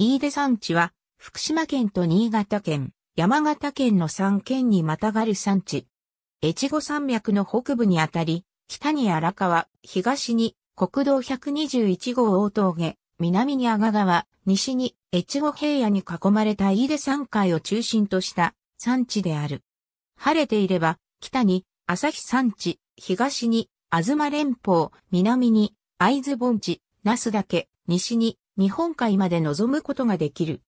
飯出山地は、福島県と新潟県、山形県の3県にまたがる山地。越後山脈の北部にあたり、北に荒川、東に国道121号大峠、南に阿賀川、西に越後平野に囲まれた飯出山海を中心とした山地である。晴れていれば、北に日山地、東に東連峰、南に会津盆地、那須岳、西に日本海まで望むことができる。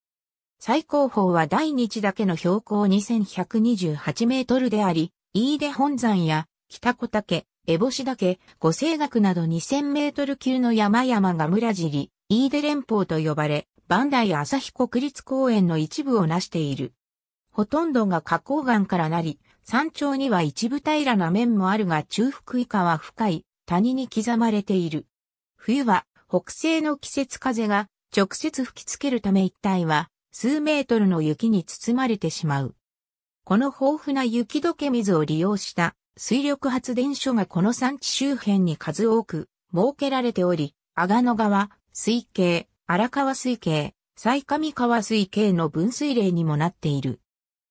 最高峰は第日だけの標高2128メートルであり、飯出本山や北小岳、烏帽子岳、五星岳など2000メートル級の山々が村尻、飯出連峰と呼ばれ、万代朝日国立公園の一部を成している。ほとんどが花崗岩からなり、山頂には一部平らな面もあるが中腹以下は深い谷に刻まれている。冬は北西の季節風が直接吹きつけるため一帯は数メートルの雪に包まれてしまう。この豊富な雪解け水を利用した水力発電所がこの産地周辺に数多く設けられており、阿賀野川、水系、荒川水系、最上川水系の分水嶺にもなっている。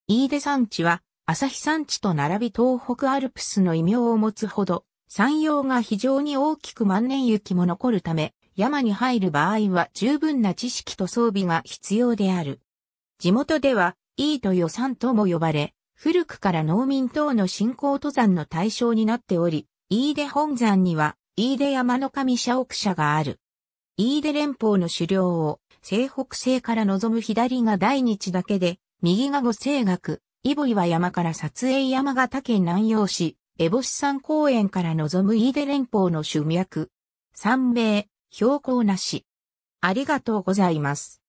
飯出山地は、日山地と並び東北アルプスの異名を持つほど、山陽が非常に大きく万年雪も残るため、山に入る場合は十分な知識と装備が必要である。地元では、いいと予算とも呼ばれ、古くから農民等の信仰登山の対象になっており、飯出本山には、飯出山の神社奥社がある。飯出連邦の狩猟を、西北西から望む左が大日だけで、右が五星岳、イボは山から撮影山形県南陽市、エボシ山公園から望む飯出連邦の主脈。三名、標高なし。ありがとうございます。